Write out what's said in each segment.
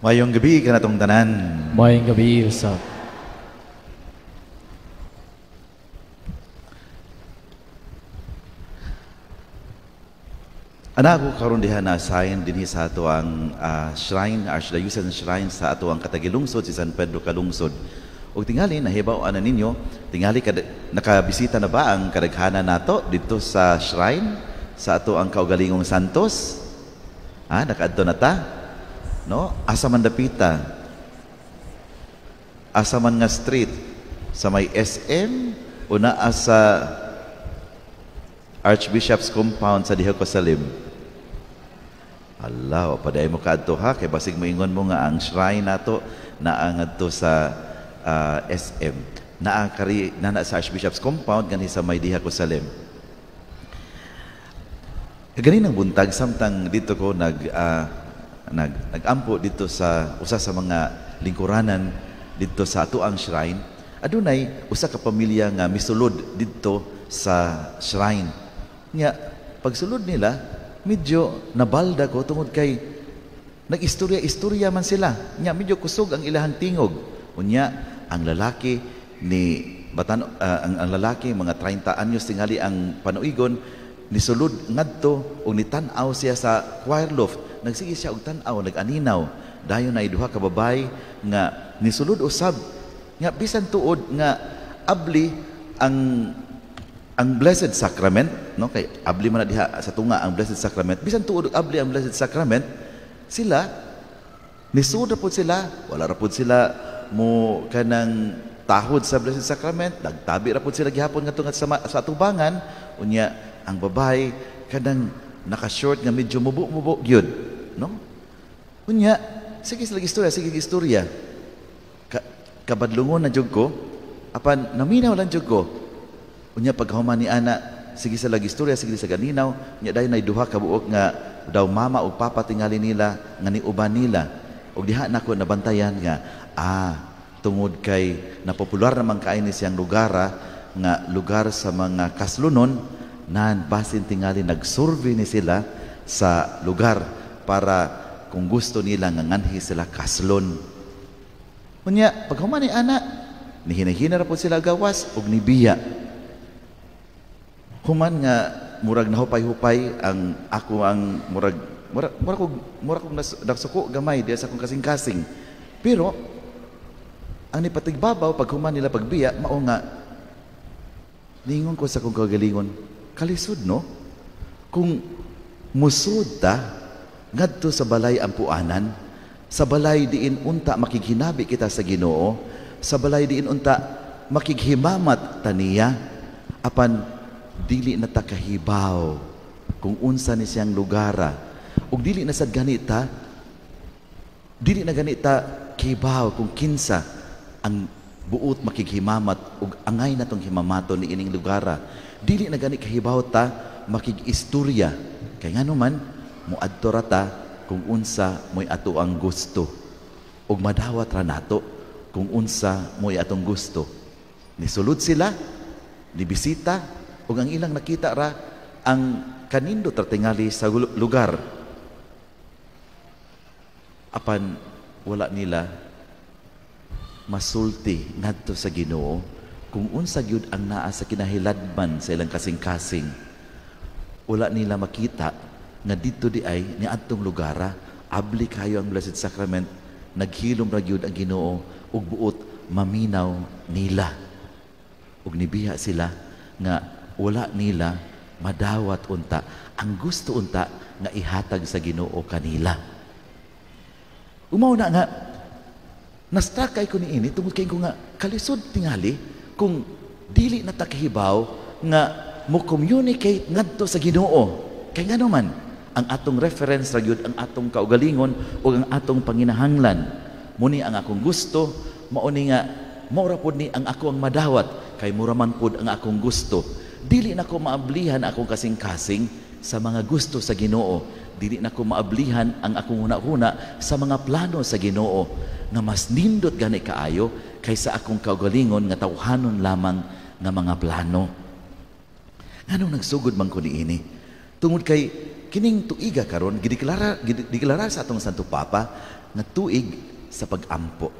Mayong gabi ka natong tanan. Mayong gabi, Usap. Anak ko karon diha na sayan dinhi sa ato ang uh, shrine, Archdiocesan Shrine sa ato ang Katagilungsod si San Pedro Kalungsod. O tingali na nahibaw ana ninyo, tingali kad nakabisita na ba ang kadaghanan nato didto sa shrine sa ato ang kaugalingong Santos? Ha, ah, nakaadto na ta? no? Asaman dapita. Asaman nga street sa may SM o naa sa Archbishop's compound sa diha ko Allah, paday mo kadto ha kay basig moingon mo nga ang shrine nato naa ngadto sa uh, ah, SM. Naa kari na sa Archbishop's compound gani sa may diha ko sa Lim. Ganin ang buntag samtang dito ko nag uh, nag nagampo dito sa usa sa mga lingkuranan dito sa atuang shrine adunay usa ka pamilya nga misulod dito sa shrine nga pagsulod nila medyo nabalda ko tungod kay nagistorya-istorya man sila nya medyo kusog ang ilahang tingog unya ang lalaki ni batan uh, ah, ang, ang lalaki mga 30 anyos tingali ang panuigon ni sulod ngadto og nitan-aw siya sa choir loft nagsige siya og tan-aw nag-aninaw dayon ay duha ka babay nga nisulod usab nga bisan tuod nga abli ang ang blessed sacrament no kay abli man diha sa tunga ang blessed sacrament bisan tuod abli ang blessed sacrament sila nisulod pud sila wala ra pud sila mo kanang tahod sa blessed sacrament nagtabi ra pud sila gihapon nga ngadto sa, sa atubangan unya ang babay kanang naka-short nga medyo mubo-mubo gyud No? Unya, sige sila istorya, sige istorya. Ka kabadlungon na jug ko, apan naminaw lang jug ko. Unya pagkahuman ni ana, sige sa lagi istorya, sige sa ganinaw, unya dahil na duha kabuok nga daw mama o papa tingali nila nga uban nila. Og diha nako nabantayan nga ah tungod kay napopular naman kay ni siyang lugar nga lugar sa mga kaslunon nan basin tingali nagsurvey ni sila sa lugar para kung gusto nila nga nganhi sila kaslon. Kunya, paghuman ni ana, nihinahina ra po sila gawas og nibiya. Human nga murag nahupay-hupay ang ako ang murag murag, murag, kog murag kog nagsuko gamay diya sa akong kasing-kasing. Pero ang nipatigbabaw pag human nila pagbiya mao nga ningon ko sa akong kagalingon. Kalisod no? Kung musud ta ngadto sa balay ampuanan sa balay diin unta makighinabi kita sa Ginoo sa balay diin unta makighimamat taniya apan dili na takahibaw kung unsa ni siyang lugara ug dili na sad ganita dili na ganita kibaw kung kinsa ang buot makighimamat ug angay na tong himamato ni ining lugara dili na gani kahibaw ta makigistorya kay kay nganuman muadto rata kung unsa moy ato ang gusto ug madawat ra nato kung unsa moy atong gusto nisulod sila nibisita ug ang ilang nakita ra ang kanindo tertingali sa lugar apan wala nila masulti ngadto sa Ginoo kung unsa gyud ang naa sa kinahiladman sa ilang kasing-kasing wala nila makita nga dito di ay ni atong lugara abli kayo ang Blessed Sacrament naghilom ra ang Ginoo ug buot maminaw nila ug nibiya sila nga wala nila madawat unta ang gusto unta nga ihatag sa Ginoo kanila umaw na nga nastakay ko ni ini tungod kay ko nga kalisod tingali kung dili na takihibaw nga mo communicate ngadto sa Ginoo kay nga naman ang atong reference ra ang atong kaugalingon ug ang atong panginahanglan muni ang akong gusto mao ni nga mura pod ni ang ako ang madawat kay mura man pod ang akong gusto dili na ko maablihan akong kasing-kasing sa mga gusto sa Ginoo dili na ko maablihan ang akong hunahuna sa mga plano sa Ginoo na mas nindot gani kaayo kaysa akong kaugalingon nga tawhanon lamang nga mga plano nganong nagsugod man ko niini tungod kay kining tuiga karon gideklara gideklara sa atong Santo Papa nga tuig sa pagampo.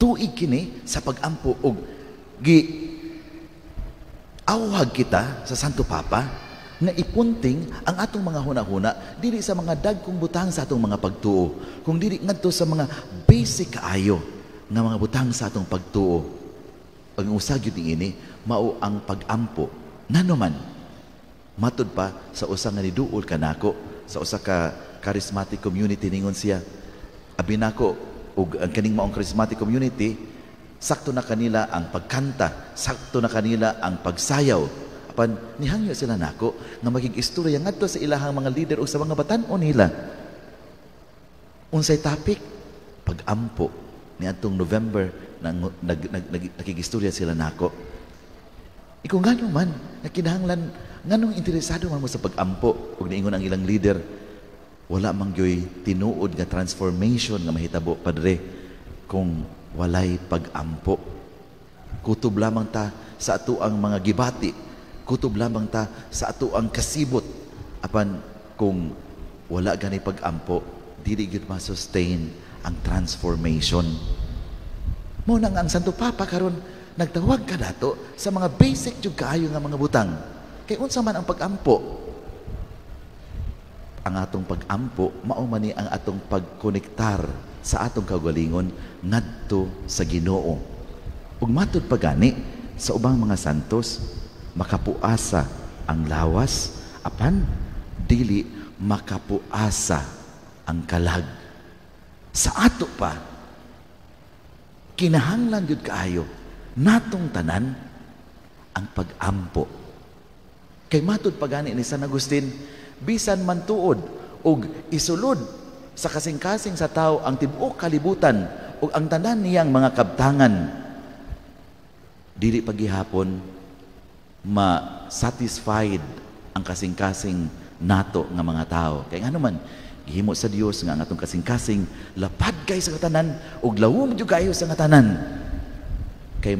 Tuig kini sa pagampo og gi awhag kita sa Santo Papa na ipunting ang atong mga hunahuna dili sa mga dagkong butang sa atong mga pagtuo kung dili ngadto sa mga basic kaayo nga mga butang sa atong pagtuo ang usag yun ini mao ang pagampo nanuman matud pa sa usa nga niduol kanako sa usa ka charismatic community ningon siya abi nako ug ang kaning maong charismatic community sakto na kanila ang pagkanta sakto na kanila ang pagsayaw apan nihangyo sila nako nga maging istorya ngadto sa ilahang mga leader ug sa mga batan-o nila unsay topic Pag-ampo ni atong November nang nag, nag, nag, nakigistorya sila nako ikaw ganyo man nakinahanglan nganong interesado man mo sa pagampo ug niingon ang ilang leader wala mang gyoy tinuod nga transformation nga mahitabo padre kung walay pagampo kutob lamang ta sa ato ang mga gibati kutob lamang ta sa ato ang kasibot apan kung wala gani pagampo dili gyud ma-sustain ang transformation mo nang ang Santo Papa karon nagtawag ka dato sa mga basic jud kaayo nga mga butang Kay unsa man ang pagampo? Ang atong pagampo mao man ni ang atong pagkonektar sa atong kagalingon ngadto sa Ginoo. Ug matud pagani sa ubang mga santos makapuasa ang lawas apan dili makapuasa ang kalag. Sa ato pa kinahanglan jud kaayo natong tanan ang pagampo Kay matod pagani ni San Agustin, bisan man tuod ug isulod sa kasing-kasing sa tao ang tibuok kalibutan ug ang tanan niyang mga kabtangan dili pagihapon ma-satisfied ang kasing-kasing nato nga mga tao. Kay ano man, gihimo sa Dios nga ang atong kasing-kasing lapad kay sa tanan ug lawom jud kayo sa tanan. Kay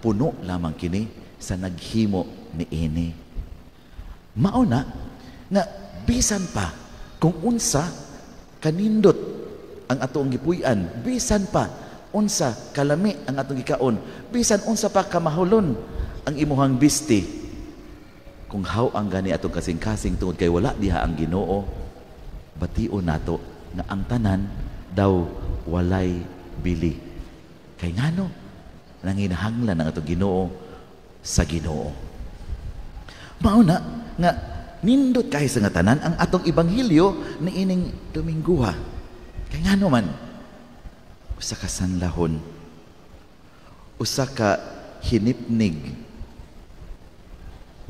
puno lamang kini sa naghimo ni ini mauna na nga bisan pa kung unsa kanindot ang atong gipuy-an, bisan pa unsa kalami ang atong gikaon, bisan unsa pa kamahulon ang imuhang bisti. Kung how ang gani atong kasing-kasing tungod kay wala diha ang Ginoo, batio nato na ang tanan daw walay bili. Kay ngano nanginahanglan ang atong Ginoo sa Ginoo. Mao na nga nindot kay sa nga tanan ang atong ibanghilyo ni ining Dominguha. Kay nga naman, usa ka sanlahon, usa ka hinipnig,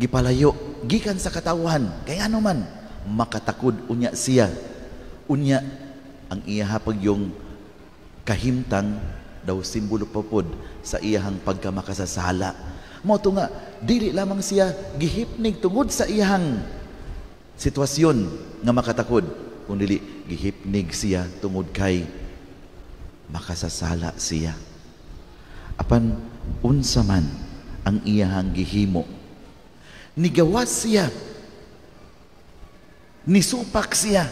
gipalayo, gikan sa katawan, kay ano man, makatakod unya siya. Unya, ang iyahapag yung kahimtang daw simbolo papod sa iyahang pagkamakasasala Moto nga, dili lamang siya gihipnig tungod sa iyang sitwasyon nga makatakod. Kung dili, gihipnig siya tungod kay makasasala siya. Apan, unsa man ang iyang gihimo. Nigawas siya. Nisupak siya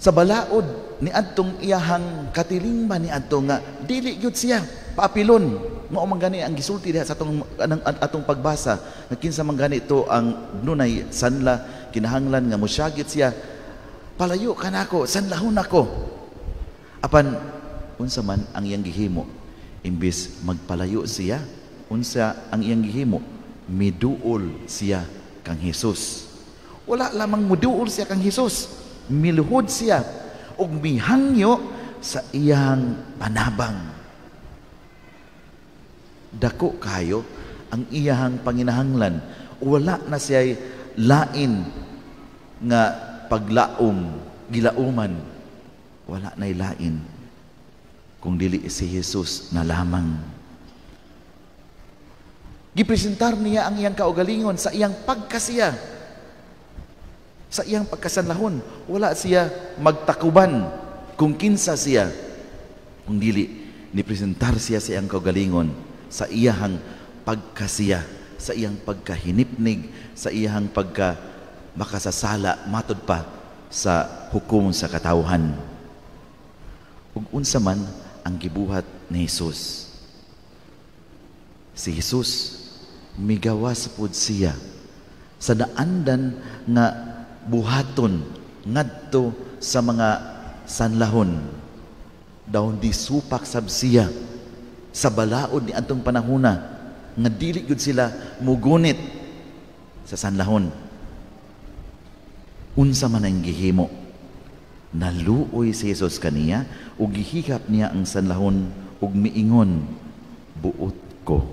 sa balaod ni Antong iyahang katilingba ni Antong nga dili gyud siya paapilon mao man gani ang gisulti diha sa atong anang, atong pagbasa nga kinsa man gani to ang nunay sanla kinahanglan nga mosyagit siya palayo ka nako sanlahon nako apan unsa man ang iyang gihimo imbis magpalayo siya unsa ang iyang gihimo miduol siya kang Hesus wala lamang muduol siya kang Hesus Miluhod siya ug mihangyo sa iyang panabang. Dako kayo ang iyang panginahanglan. Wala na siya'y lain nga paglaom, gilauman. Wala na'y lain kung dili si Jesus na lamang. Gipresentar niya ang iyang kaugalingon sa iyang pagkasiya sa iyang pagkasanlahon. Wala siya magtakuban kung kinsa siya. Kung dili, nipresentar siya sa iyang kagalingon sa iyang pagkasiya, sa iyang pagkahinipnig, sa iyang pagka makasasala matod pa sa hukom sa katawhan. Ug unsa man ang gibuhat ni Hesus. Si Hesus migawas pud siya sa naandan nga buhaton ngadto sa mga sanlahon daw di supak sabsiya sa balaod ni antong panahuna nga dili gud sila mugunit sa sanlahon unsa man ang gihimo naluoy si Jesus kaniya ug gihikap niya ang sanlahon ug miingon buot ko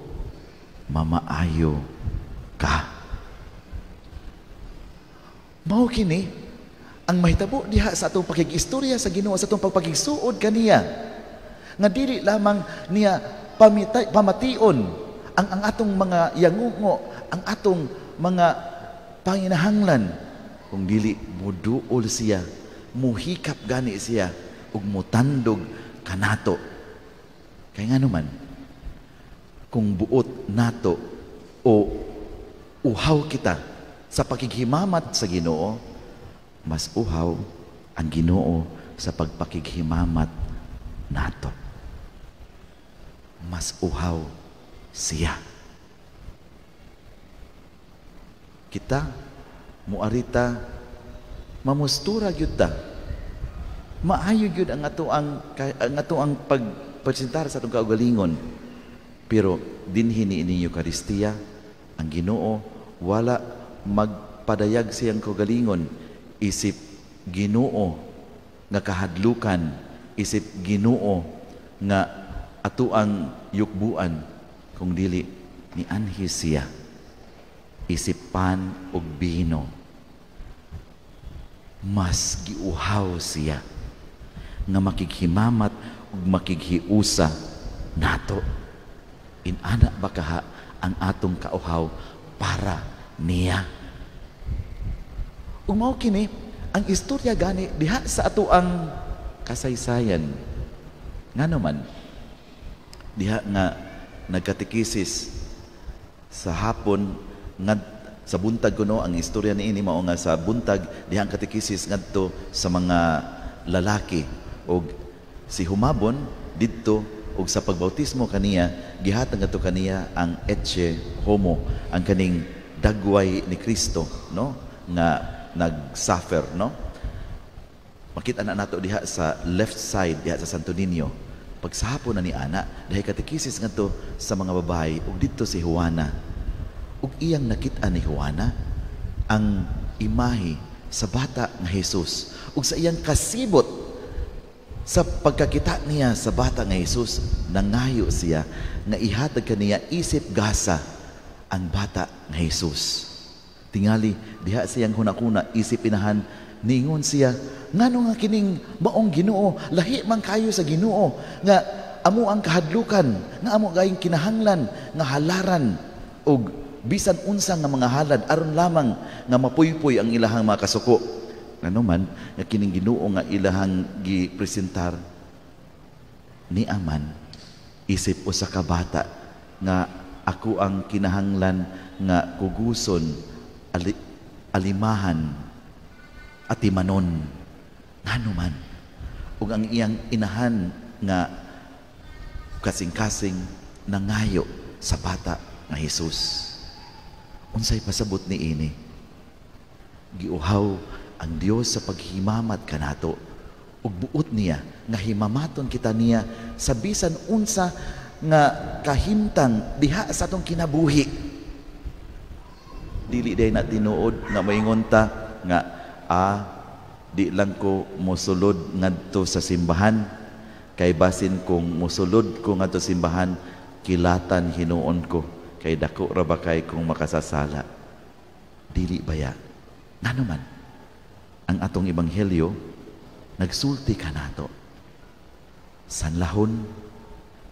mamaayo ka Mao kini ang mahitabo diha sa atong pakigistorya sa Ginoo sa atong pagpagigsuod kaniya nga dili lamang niya pamitay, pamation ang ang atong mga yangungo, ang atong mga panginahanglan kung dili moduol siya, muhikap gani siya ug mutandog kanato. Kay ngano man kung buot nato o uhaw kita sa pagkikhimamat sa Ginoo, mas uhaw ang Ginoo sa pagpakighimamat nato. Mas uhaw siya. Kita, muarita, mamustura gyud ta. Maayo gyud ang ato ang, ang ato ang pagpresentar sa atong kaugalingon. Pero dinhi ni ining Eukaristiya ang Ginoo wala magpadayag siyang kogalingon isip ginuo nga kahadlukan isip ginuo nga atuang yukbuan kung dili ni anhisia siya isip pan og bino mas giuhaw siya nga makighimamat ug makighiusa nato in ba kaha ang atong kauhaw para niya. Umaw kini, ang istorya gani diha sa ato ang kasaysayan. Nga naman, diha nga nagkatikisis sa hapon nga sa buntag kuno ang istorya ni ini mao nga sa buntag diha ang katikisis ngadto sa mga lalaki og si humabon didto og sa pagbautismo kaniya gihatag ato kaniya ang etche homo ang kaning dagway ni Kristo no nga nagsuffer no makita na nato diha sa left side diha sa Santo Niño pagsahapon na ni ana dahil katekisis ngadto sa mga babae ug didto si Juana ug iyang nakita ni Juana ang imahe sa bata nga Hesus ug sa iyang kasibot sa pagkakita niya sa bata nga Hesus nangayo siya nga ihatag kaniya isip gasa ang bata nga Jesus. Tingali, diha siyang hunakuna, isip inahan, ningon siya, ngano nga kining maong ginoo, lahi man kayo sa ginoo, nga amo ang kahadlukan, nga amo gayong kinahanglan, nga halaran, og bisan unsang nga mga halad, aron lamang nga mapuypuy ang ilahang mga kasuko. man, nga kining ginoo nga ilahang gipresentar ni Aman, isip o sa kabata nga ako ang kinahanglan nga kuguson ali, alimahan at imanon nanuman ug ang iyang inahan nga kasing-kasing nangayo sa bata nga Hesus unsay pasabot ni ini giuhaw ang Dios sa paghimamat kanato ug buot niya nga himamaton kita niya sa bisan unsa nga kahimtang diha sa atong kinabuhi dili day na tinuod nga moingon ta nga ah di lang ko mosulod ngadto sa simbahan kay basin kong musulod ko ngadto sa simbahan kilatan hinuon ko kay dako ra ba kay kung makasasala dili baya nanuman ang atong ebanghelyo nagsulti kanato sanlahon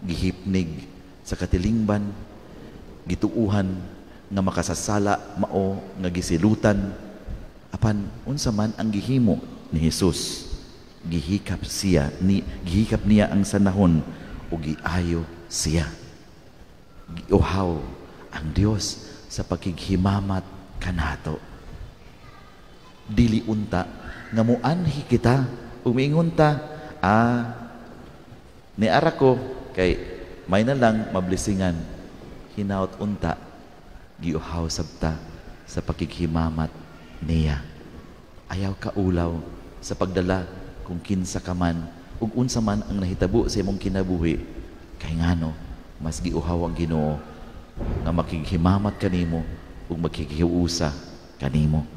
gihipnig sa katilingban, gituuhan nga makasasala mao nga gisilutan apan unsa man ang gihimo ni Hesus gihikap siya ni gihikap niya ang sanahon ug giayo siya giuhaw ang Dios sa pakighimamat kanato dili unta nga muanhi kita umingon ta ah ni ara ko Kay may na lang mablisingan hinaut unta giuhaw sabta sa pakighimamat niya. Ayaw ka ulaw sa pagdala kung kinsa ka man ug unsa man ang nahitabo sa imong kinabuhi kay ngano mas giuhaw ang Ginoo nga makighimamat kanimo ug makighiusa kanimo.